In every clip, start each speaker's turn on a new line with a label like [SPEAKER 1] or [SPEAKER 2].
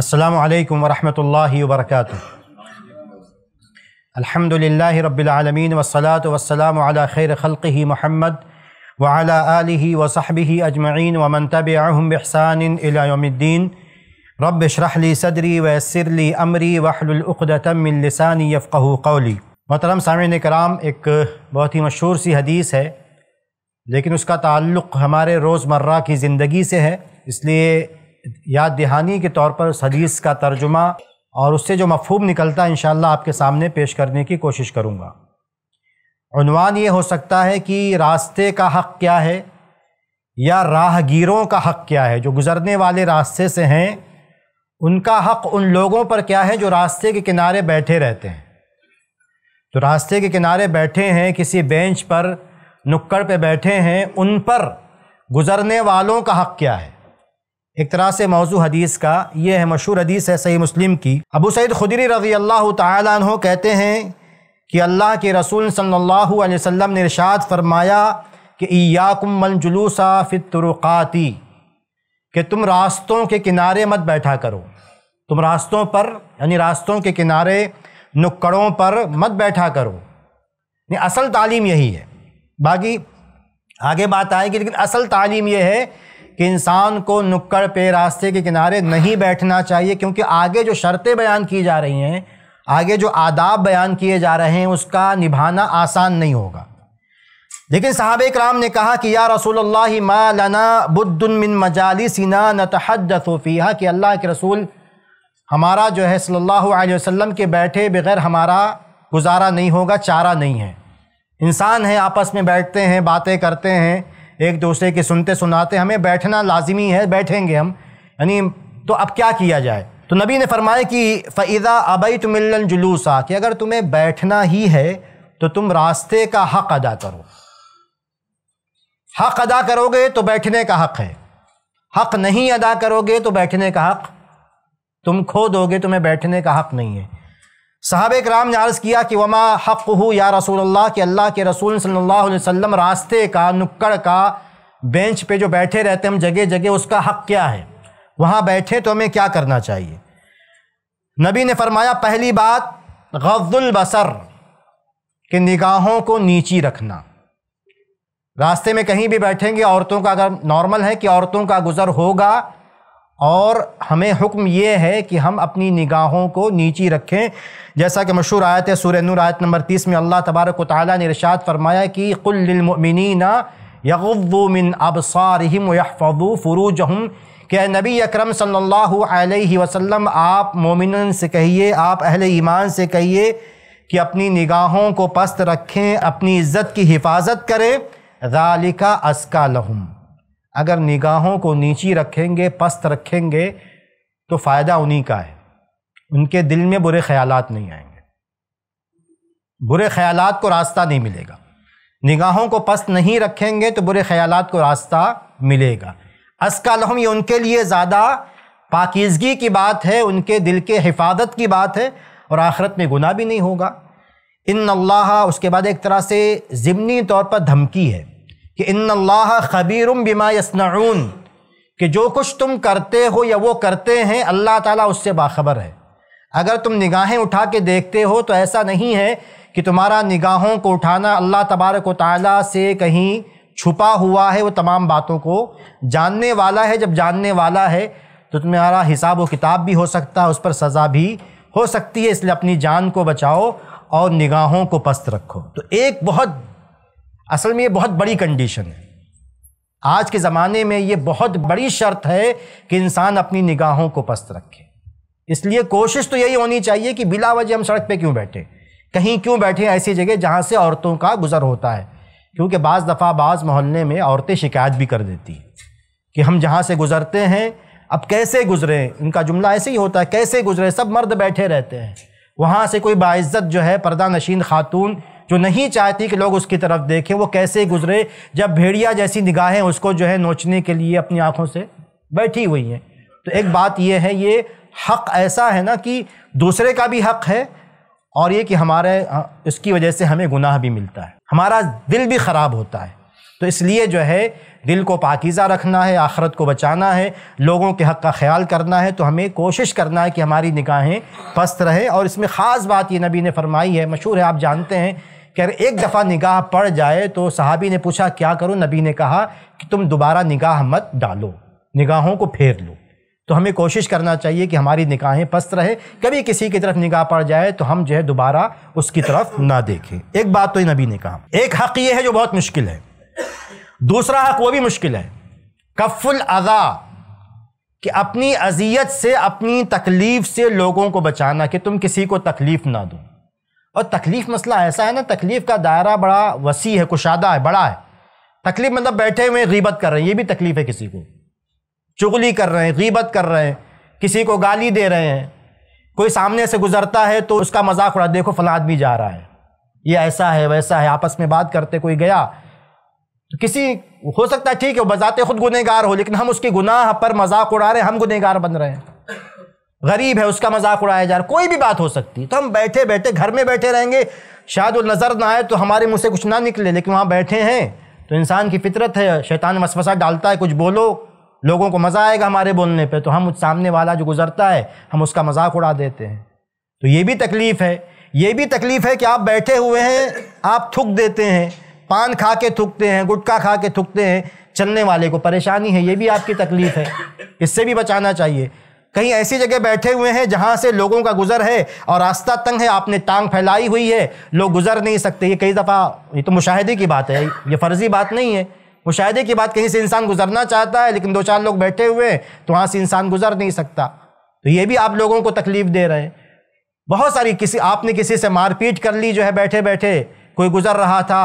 [SPEAKER 1] अल्लाम वरहि वरक अलहमदिल्ला रबालमीन वसलात वसलाम खैर खल़ी महमद वाला आलि वसहबी अजमैन वमन तब अहम अहमसान रब शरहली सदरी वसरली अमरी वहलुलतमिलसानी यफ़़ कौली मोहतरम सामिन कराम एक बहुत ही मशहूर सी हदीस है लेकिन उसका ताल्लुक़ हमारे रोज़मर्रा की ज़िंदगी से है इसलिए याद दहानी के तौर पर उस हदीस का तर्जुमा और उससे जो मफहूम निकलता है इन आपके सामने पेश करने की कोशिश करूँगा ये हो सकता है कि रास्ते का हक़ क्या है या राहगीरों का हक़ क्या है जो गुज़रने वाले रास्ते से हैं उनका हक़ उन लोगों पर क्या है जो रास्ते के किनारे बैठे रहते हैं तो रास्ते के किनारे बैठे हैं किसी बेंच पर नुक्कड़ पे बैठे हैं उन पर गुज़रने वालों का हक़ क्या है एक तरह से मौजू हदीस का यह है मशहूर हदीस है सही मुस्लिम की अबू सैद खुदरी रजी अल्लाह तहो कहते हैं कि अल्लाह के रसूल सल्लल्लाहु अलैहि वसल्लम ने इरशाद फरमाया कि इयाकुम मन जुलूसा फ़ितरक़ाती कि तुम रास्तों के किनारे मत बैठा करो तुम रास्तों पर यानी रास्तों के किनारे नुक्कड़ों पर मत बैठा करो नहीं असल तालीम यही है बाकी आगे बात आएगी लेकिन असल तालीम यह है कि इंसान को नुक्कड़ पे रास्ते के किनारे नहीं बैठना चाहिए क्योंकि आगे जो शर्तें बयान की जा रही हैं आगे जो आदाब बयान किए जा रहे हैं उसका निभाना आसान नहीं होगा लेकिन साहब कराम ने कहा कि या रसूल अल्लाह मालाना बुद्धन मिन मजाली सिना नतहदफ़िया कि अल्लाह के रसूल हमारा जो है सल्लल्लाहु अलैहि वसल्लम के बैठे बगैर हमारा गुजारा नहीं होगा चारा नहीं है इंसान है आपस में बैठते हैं बातें करते हैं एक दूसरे के सुनते सुनाते हमें बैठना लाजमी है बैठेंगे हम यानी तो अब क्या किया जाए तो नबी ने फरमाया कि फ़ैज़ा अबई तो जुलूस जुलूसा कि अगर तुम्हें बैठना ही है तो तुम रास्ते का हक अदा करो हक अदा करोगे तो बैठने का हक है हक नहीं अदा करोगे तो बैठने का हक तुम खो दोगे तो तुम्हें बैठने का हक नहीं है साहब एक ने अर्ज़ किया कि वमा हक़ हो या रसूल अल्लाह के अल्लाह के रसूल सल्लल्लाहु अलैहि वसल्लम रास्ते का नुक्कड़ का बेंच पे जो बैठे रहते हैं हम जगह जगह उसका हक़ क्या है वहाँ बैठे तो हमें क्या करना चाहिए नबी ने फरमाया पहली बात बसर के निगाहों को नीची रखना रास्ते में कहीं भी बैठेंगे औरतों का अगर नॉर्मल है कि औरतों का गुज़र होगा और हमें हुक्म ये है कि हम अपनी निगाहों को नीची रखें जैसा कि मशहूर आयत है सूर्य नूर आयत नंबर तीस में अल्लाह तबारक ताली ने रिशात फरमाया कि कुल्लिलमिनना यगुद्दू अब सारिम यहफ़ू फ़रूज हम क्या नबी अक्रम सल्लल्लाहु वसल्लम आप मोमिन से कहिए आप अहल ईमान से कहिए कि अपनी निगाहों को पस्त रखें अपनी इज़्ज़त की हिफाजत करें गालिका असका लहूँ अगर निगाहों को नीची रखेंगे पस्त रखेंगे तो फ़ायदा उन्हीं का है उनके दिल में बुरे ख्यालात नहीं आएंगे बुरे ख्यालात को रास्ता नहीं मिलेगा निगाहों को पस्त नहीं रखेंगे तो बुरे ख्यालात को रास्ता मिलेगा असका लहम ये उनके लिए ज़्यादा पाकिजगी की बात है उनके दिल के हिफाजत की बात है और आखिरत में गुना भी नहीं होगा इन अल्लाह उसके बाद एक तरह से ज़िमनी तौर पर धमकी है कि इन अल्लाह खबीरम बिमा यसनाऊन कि जो कुछ तुम करते हो या वो करते हैं अल्लाह ताला उससे बाखबर है अगर तुम निगाहें उठा के देखते हो तो ऐसा नहीं है कि तुम्हारा निगाहों को उठाना अल्लाह तबारक ताली से कहीं छुपा हुआ है वो तमाम बातों को जानने वाला है जब जानने वाला है तो तुम्हारा हिसाब व किताब भी हो सकता है उस पर सज़ा भी हो सकती है इसलिए अपनी जान को बचाओ और निगाहों को पस्त रखो तो एक बहुत असल में ये बहुत बड़ी कंडीशन है आज के ज़माने में ये बहुत बड़ी शर्त है कि इंसान अपनी निगाहों को पस्त रखे इसलिए कोशिश तो यही होनी चाहिए कि बिला वजह हम सड़क पे क्यों बैठे कहीं क्यों बैठे ऐसी जगह जहाँ से औरतों का गुजर होता है क्योंकि बाज़ दफ़ा बाज़ मोहल्ले में औरतें शिकायत भी कर देती हैं कि हम जहाँ से गुज़रते हैं अब कैसे गुज़रें उनका जुमला ऐसे ही होता है कैसे गुज़रें सब मर्द बैठे रहते हैं वहाँ से कोई बाइज़्ज़त जो है पर्दा नशीन खातून जो नहीं चाहती कि लोग उसकी तरफ देखें वो कैसे गुजरे जब भेड़िया जैसी निगाहें उसको जो है नोचने के लिए अपनी आँखों से बैठी हुई हैं तो एक बात यह है ये हक़ ऐसा है ना कि दूसरे का भी हक़ है और ये कि हमारे हाँ, इसकी वजह से हमें गुनाह भी मिलता है हमारा दिल भी ख़राब होता है तो इसलिए जो है दिल को पाकिज़ा रखना है आखरत को बचाना है लोगों के हक़ का ख्याल करना है तो हमें कोशिश करना है कि हमारी निगाहें पस्त रहें और इसमें ख़ास बात ये नबी ने फरमाई है मशहूर है आप जानते हैं कह एक दफ़ा निगाह पड़ जाए तो सहाबी ने पूछा क्या करो नबी ने कहा कि तुम दोबारा निगाह मत डालो निगाहों को फेर लो तो हमें कोशिश करना चाहिए कि हमारी निगाहें पस्त रहे कभी किसी की तरफ निगाह पड़ जाए तो हम जो है दोबारा उसकी तरफ ना देखें एक बात तो नबी ने कहा एक हक़ ये है जो बहुत मुश्किल है दूसरा हक़ वो भी मुश्किल है कफुल अदा कि अपनी अजियत से अपनी तकलीफ़ से लोगों को बचाना कि तुम किसी को तकलीफ़ ना दो और तकलीफ़ मसला ऐसा है ना तकलीफ़ का दायरा बड़ा वसी है कुशादा है बड़ा है तकलीफ मतलब बैठे हुए गीबत कर रहे हैं ये भी तकलीफ़ है किसी को चुगली कर रहे हैं गीबत कर रहे हैं किसी को गाली दे रहे हैं कोई सामने से गुजरता है तो उसका मजाक उड़ा देखो फला आदमी जा रहा है ये ऐसा है वैसा है आपस में बात करते कोई गया तो किसी हो सकता है ठीक है बजाते खुद गुनहगार हो लेकिन हम उसके गुनाह पर मजाक उड़ा रहे हैं हम गुनहगार बन रहे हैं गरीब है उसका मजाक उड़ाया जा रहा कोई भी बात हो सकती है तो हम बैठे बैठे घर में बैठे रहेंगे शायद वो नज़र ना आए तो हमारे मुँह से कुछ ना निकले लेकिन वहाँ बैठे हैं तो इंसान की फितरत है शैतान वसवसा डालता है कुछ बोलो लोगों को मज़ा आएगा हमारे बोलने पर तो हम उस सामने वाला जो गुजरता है हम उसका मजाक उड़ा देते हैं तो ये भी तकलीफ़ है ये भी तकलीफ़ है कि आप बैठे हुए हैं आप थूक देते हैं पान खा के थूकते हैं गुटखा खा के थूकते हैं चलने वाले को परेशानी है ये भी आपकी तकलीफ़ है इससे भी बचाना चाहिए कहीं ऐसी जगह बैठे हुए हैं जहां से लोगों का गुजर है और रास्ता तंग है आपने टांग फैलाई हुई है लोग गुजर नहीं सकते ये कई दफ़ा ये तो मुशाहदे की बात है ये फर्जी बात नहीं है मुशाहदे की बात कहीं से इंसान गुजरना चाहता है लेकिन दो चार लोग बैठे हुए हैं तो वहाँ से इंसान गुजर नहीं सकता तो ये भी आप लोगों को तकलीफ़ दे रहे हैं बहुत सारी किसी आपने किसी से मारपीट कर ली जो है बैठे बैठे कोई गुजर रहा था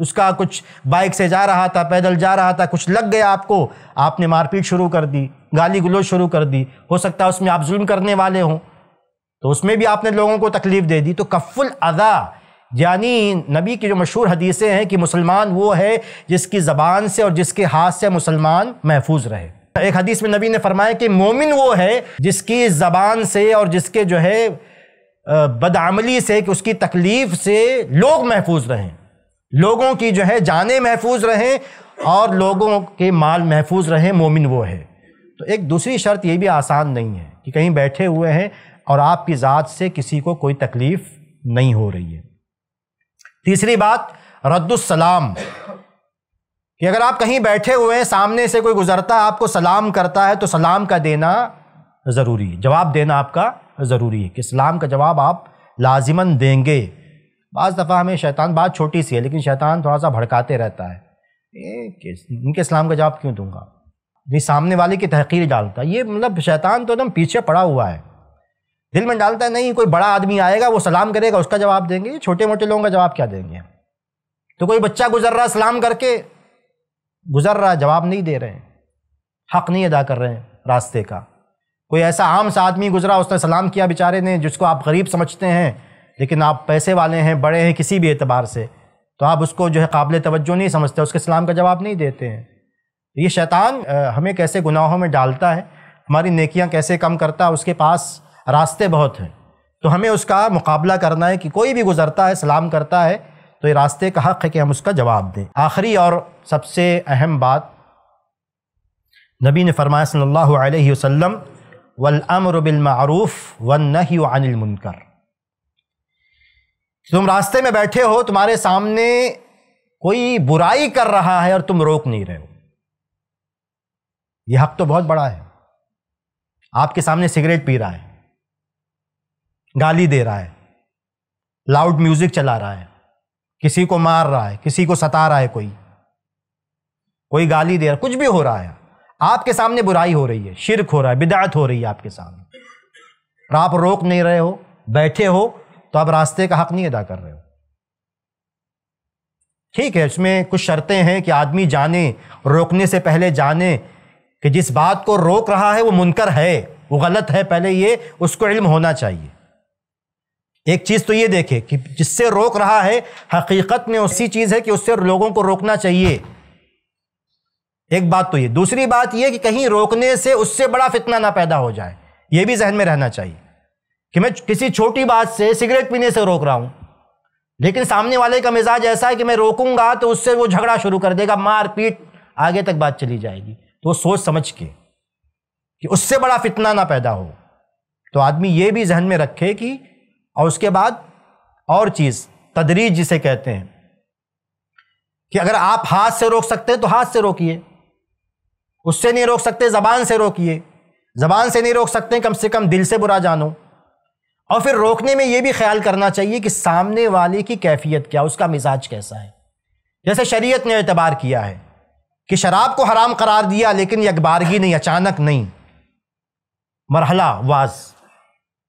[SPEAKER 1] उसका कुछ बाइक से जा रहा था पैदल जा रहा था कुछ लग गया आपको आपने मारपीट शुरू कर दी गाली गलोज शुरू कर दी हो सकता है उसमें आप जुल्म करने वाले हों तो उसमें भी आपने लोगों को तकलीफ़ दे दी तो कफ़ुल अदा यानी नबी की जो मशहूर हदीसें हैं कि मुसलमान वो है जिसकी ज़बान से और जिसके हाथ से मुसलमान महफूज रहे एक हदीस में नबी ने फरमाया कि मोमिन वो है जिसकी ज़बान से और जिसके जो है बदआमली से कि उसकी तकलीफ़ से लोग महफूज रहें लोगों की जो है जाने महफूज रहें और लोगों के माल महफूज रहें मोमिन वो है तो एक दूसरी शर्त ये भी आसान नहीं है कि कहीं बैठे हुए हैं और आपकी ज़ात से किसी को कोई तकलीफ़ नहीं हो रही है तीसरी बात रद्दुसलाम कि अगर आप कहीं बैठे हुए हैं सामने से कोई गुजरता है आपको सलाम करता है तो सलाम का देना ज़रूरी है जवाब देना आपका ज़रूरी है कि सलाम का जवाब आप लाजिमन देंगे बज़ दफ़ा हमें शैतान बात छोटी सी है लेकिन शैतान थोड़ा सा भड़काते रहता है इनके इस्लाम का जवाब क्यों दूंगा ये सामने वाले की तहकीर डालता है ये मतलब शैतान तो एकदम पीछे पड़ा हुआ है दिल में डालता है नहीं कोई बड़ा आदमी आएगा वो सलाम करेगा उसका जवाब देंगे छोटे मोटे लोगों का जवाब क्या देंगे तो कोई बच्चा गुजर रहा सलाम करके गुजर रहा जवाब नहीं दे रहे हैं हक नहीं अदा कर रहे हैं रास्ते का कोई ऐसा आम सा आदमी गुजरा उसने सलाम किया बेचारे ने जिसको आप गरीब समझते हैं लेकिन आप पैसे वाले हैं बड़े हैं किसी भी एतबार से तो आप उसको जो है काबिल तवज्जो नहीं समझते उसके सलाम का जवाब नहीं देते हैं ये शैतान हमें कैसे गुनाहों में डालता है हमारी नेकियां कैसे कम करता है उसके पास रास्ते बहुत हैं तो हमें उसका मुकाबला करना है कि कोई भी गुजरता है सलाम करता है तो ये रास्ते का हक़ है कि हम उसका जवाब दें आखिरी और सबसे अहम बात नबी ने फरमाया सल्लल्लाहु अलैहि वसल्लम वल अमर बिल मारूफ वन नही अनिल मुनकर तुम रास्ते में बैठे हो तुम्हारे सामने कोई बुराई कर रहा है और तुम रोक नहीं रहे हो ये हक तो बहुत बड़ा है आपके सामने सिगरेट पी रहा है गाली दे रहा है लाउड म्यूजिक चला रहा है किसी को मार रहा है किसी को सता रहा है कोई कोई गाली दे रहा है कुछ भी हो रहा है आपके सामने बुराई हो रही है शिरक हो रहा है बिदात हो रही है आपके सामने और आप रोक नहीं रहे हो बैठे हो तो आप रास्ते का हक नहीं अदा कर रहे हो ठीक है उसमें कुछ शर्तें हैं कि आदमी जाने रोकने से पहले जाने कि जिस बात को रोक रहा है वो मुनकर है वो गलत है पहले ये उसको इल्म होना चाहिए एक चीज़ तो ये देखे कि जिससे रोक रहा है हकीकत में उसी चीज़ है कि उससे लोगों को रोकना चाहिए एक बात तो ये दूसरी बात ये कि कहीं रोकने से उससे बड़ा फितना ना पैदा हो जाए ये भी जहन में रहना चाहिए कि मैं किसी छोटी बात से सिगरेट पीने से रोक रहा हूँ लेकिन सामने वाले का मिजाज ऐसा है कि मैं रोकूंगा तो उससे वो झगड़ा शुरू कर देगा मारपीट आगे तक बात चली जाएगी तो वो सोच समझ के कि उससे बड़ा फितना ना पैदा हो तो आदमी ये भी जहन में रखे कि और उसके बाद और चीज़ तदरीज जिसे कहते हैं कि अगर आप हाथ से रोक सकते हैं तो हाथ से रोकिए उससे नहीं रोक सकते ज़बान से रोकिए ज़बान से नहीं रोक सकते कम से कम दिल से बुरा जानो और फिर रोकने में ये भी ख्याल करना चाहिए कि सामने वाले की कैफियत क्या उसका मिजाज कैसा है जैसे शरीयत ने एतबार किया है कि शराब को हराम करार दिया लेकिन यकबारगी नहीं अचानक नहीं मरहला वाज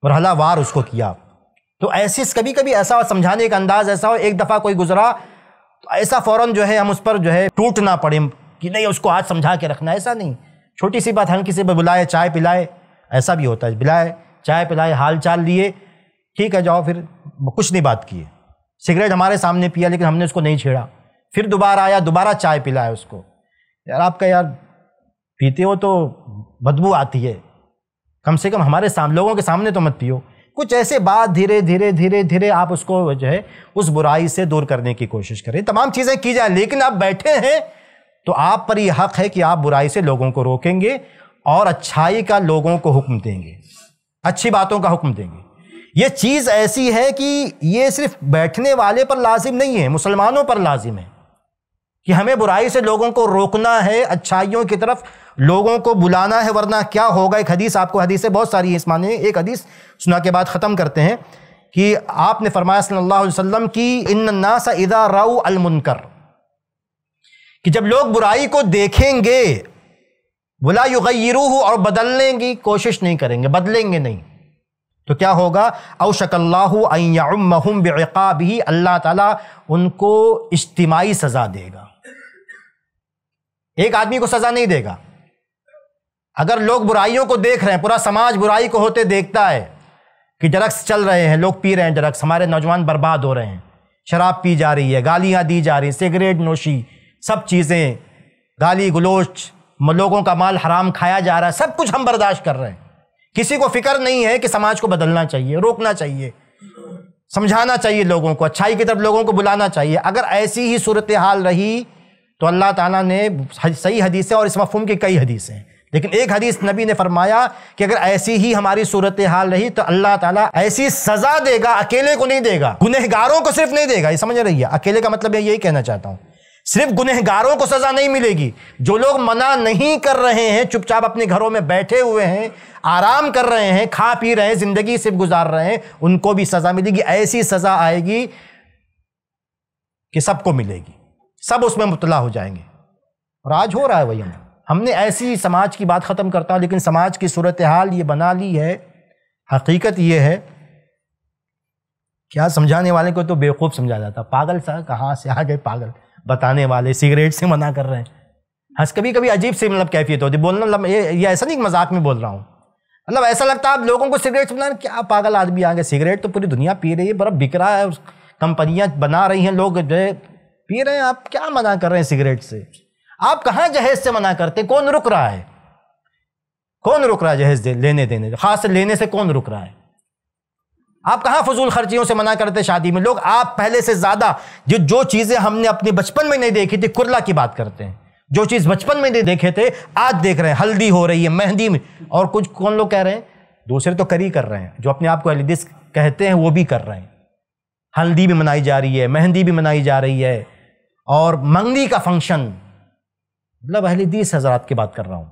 [SPEAKER 1] मरहला वार उसको किया तो ऐसे कभी कभी ऐसा हो समझाने का अंदाज ऐसा हो एक दफ़ा कोई गुजरा तो ऐसा फ़ौरन जो है हम उस पर जो है टूट ना पड़े कि नहीं उसको आज समझा के रखना ऐसा नहीं छोटी सी बात हल्की से बुलाए चाय पिलाए ऐसा भी होता है बुलाए चाय पिलाए हाल चाल लिए ठीक है जाओ फिर कुछ नहीं बात किए सिगरेट हमारे सामने पिया लेकिन हमने उसको नहीं छेड़ा फिर दोबारा आया दोबारा चाय पिलाया उसको यार आपका यार पीते हो तो बदबू आती है कम से कम हमारे साम लोगों के सामने तो मत पियो कुछ ऐसे बात धीरे धीरे धीरे धीरे आप उसको जो है उस बुराई से दूर करने की कोशिश करें तमाम चीज़ें की जाए लेकिन आप बैठे हैं तो आप पर यह हक है कि आप बुराई से लोगों को रोकेंगे और अच्छाई का लोगों को हुक्म देंगे अच्छी बातों का हुक्म देंगे ये चीज़ ऐसी है कि ये सिर्फ बैठने वाले पर लाजिम नहीं है मुसलमानों पर लाजिम है कि हमें बुराई से लोगों को रोकना है अच्छाइयों की तरफ लोगों को बुलाना है वरना क्या होगा एक हदीस आपको हदीसें बहुत सारी हैं इस माने एक हदीस सुना के बाद ख़त्म करते हैं कि आपने फरमाया सल्लल्लाहु अलैहि वसल्लम की इन नासा इदा राउ अलमुनकर कि जब लोग बुराई को देखेंगे बुला युगैरू और बदलने की कोशिश नहीं करेंगे बदलेंगे नहीं तो क्या होगा अवशकल्लाम बेकाब ही अल्लाह ताला उनको इज्तमाही सज़ा देगा एक आदमी को सजा नहीं देगा अगर लोग बुराइयों को देख रहे हैं पूरा समाज बुराई को होते देखता है कि ड्रग्स चल रहे हैं लोग पी रहे हैं ड्रग्स हमारे नौजवान बर्बाद हो रहे हैं शराब पी जा रही है गालियाँ दी जा रही हैं सिगरेट नोशी सब चीज़ें गाली गलोच लोगों का माल हराम खाया जा रहा है सब कुछ हम बर्दाश्त कर रहे हैं किसी को फिक्र नहीं है कि समाज को बदलना चाहिए रोकना चाहिए समझाना चाहिए लोगों को अच्छाई की तरफ लोगों को बुलाना चाहिए अगर ऐसी ही सूरत हाल रही तो अल्लाह ताला ने सही हदीसें और इस मफहम की कई हदीसें लेकिन एक हदीस नबी ने फरमाया कि अगर ऐसी ही हमारी सूरत हाल रही तो अल्लाह ताला ऐसी सज़ा देगा अकेले को नहीं देगा गुनहगारों को सिर्फ नहीं देगा ये समझ रही है अकेले का मतलब मैं यही कहना चाहता हूँ सिर्फ गुनहगारों को सज़ा नहीं मिलेगी जो लोग मना नहीं कर रहे हैं चुपचाप अपने घरों में बैठे हुए हैं आराम कर रहे हैं खा पी रहे हैं ज़िंदगी सिर्फ गुजार रहे हैं उनको भी सज़ा मिलेगी ऐसी सज़ा आएगी कि सबको मिलेगी सब उसमें मुबला हो जाएंगे और आज हो रहा है वही हमने ऐसी समाज की बात ख़त्म करता हूँ लेकिन समाज की सूरत हाल ये बना ली है हकीकत ये है क्या समझाने वाले को तो बेवकूफ़ समझा जाता पागल सा कहाँ से आ गए पागल बताने वाले सिगरेट से मना कर रहे हैं हंस कभी कभी अजीब सी मतलब कैफियत होती है बोलना मतलब ये ये ऐसा नहीं मजाक में बोल रहा हूँ मतलब ऐसा लगता है आप लोगों को सिगरेट समझाना क्या पागल आदमी आ गए सिगरेट तो पूरी दुनिया पी रही है बर्फ बिक रहा है कंपनियाँ बना रही हैं लोग जो पी रहे हैं आप क्या मना कर रहे हैं सिगरेट से आप कहाँ जहेज से मना करते हैं कौन रुक रहा है कौन रुक रहा है जहेज लेने देने खास लेने से कौन रुक रहा है आप कहाँ फजूल खर्चियों से मना करते शादी में लोग आप पहले से ज़्यादा जो जो चीज़ें हमने अपने बचपन में नहीं देखी थी कुरला की बात करते हैं जो चीज़ बचपन में नहीं देखे थे आज देख रहे हैं हल्दी हो रही है मेहंदी में और कुछ कौन लोग कह रहे हैं दूसरे तो करी कर रहे हैं जो अपने आप को एलिडिस कहते हैं वो भी कर रहे हैं हल्दी भी मनाई जा रही है मेहंदी भी मनाई जा रही है और मंगनी का फंक्शन मतलब अहलदीस हजरात की बात कर रहा हूँ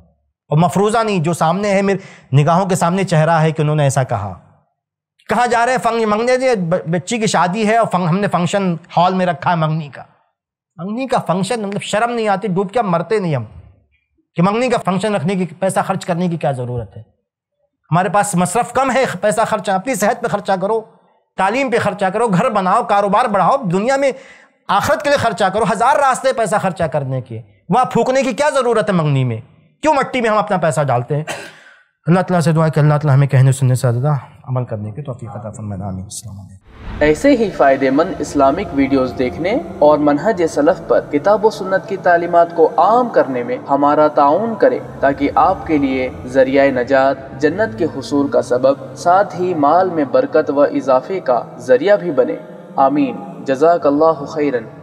[SPEAKER 1] और मफरूज़ा नहीं जो सामने है मेरे निगाहों के सामने चेहरा है कि उन्होंने ऐसा कहा कहा जा रहा है फंग मंगने बच्ची की शादी है और फंग, हमने फंक्शन हॉल में रखा है मंगनी का मंगनी का फंक्शन मतलब शर्म नहीं आती डूब के मरते नहीं हम कि मंगनी का फंक्शन रखने की पैसा खर्च करने की क्या ज़रूरत है हमारे पास मसरफ कम है पैसा खर्चा अपनी सेहत पे खर्चा करो तालीम पे खर्चा करो घर बनाओ कारोबार बढ़ाओ दुनिया में आखरत के लिए खर्चा करो हज़ार रास्ते पैसा खर्चा करने के वहाँ फूकने की क्या ज़रूरत है मंगनी में क्यों मट्टी में हम अपना पैसा डालते हैं अल्लाह तला से दुआ कि अल्लाह तला हमें कहने सुनने से ज़्यादा अमल करने के तोफ़ी ऐसे ही फ़ायदेमंद इस्लामिक वीडियोस देखने और मनहज सलफ़ पर किताब व सुन्नत की तालीमत को आम करने में हमारा ताउन करें ताकि आपके लिए ज़रिया नजात जन्नत के हसूल का सबब साथ ही माल में बरकत व इजाफे का ज़रिया भी बने आमीन جزاك الله خيرا